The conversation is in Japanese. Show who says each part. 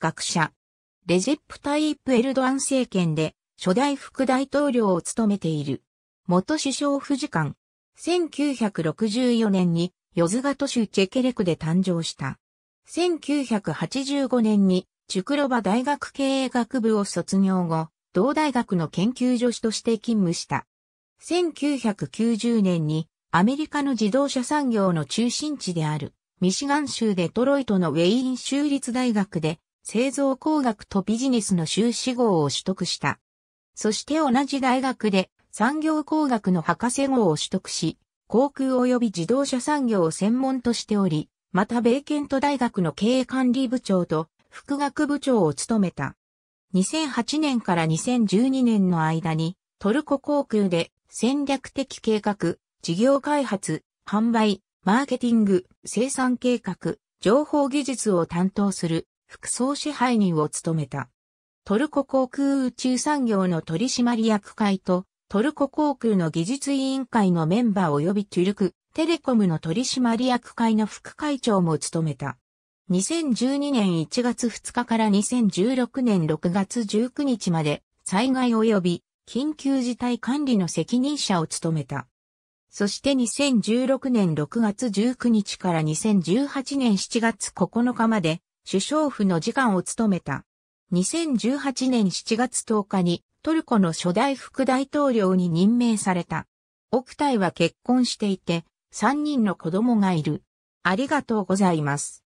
Speaker 1: 学者。レジェプタイプ・エルドアン政権で初代副大統領を務めている。元首相富次官。1964年にヨズガト州チェケレクで誕生した。1985年にチュクロバ大学経営学部を卒業後、同大学の研究助手として勤務した。1990年にアメリカの自動車産業の中心地であるミシガン州デトロイトのウェイン州立大学で製造工学とビジネスの修士号を取得した。そして同じ大学で産業工学の博士号を取得し、航空及び自動車産業を専門としており、また米県都大学の経営管理部長と副学部長を務めた。2008年から2012年の間にトルコ航空で戦略的計画、事業開発、販売、マーケティング、生産計画、情報技術を担当する副総支配人を務めた。トルコ航空宇宙産業の取締役会と、トルコ航空の技術委員会のメンバー及びトゥルク、テレコムの取締役会の副会長も務めた。2012年1月2日から2016年6月19日まで災害及び緊急事態管理の責任者を務めた。そして2016年6月19日から2018年7月9日まで首相府の次官を務めた。2018年7月10日にトルコの初代副大統領に任命された。奥体は結婚していて、3人の子供がいる。ありがとうございます。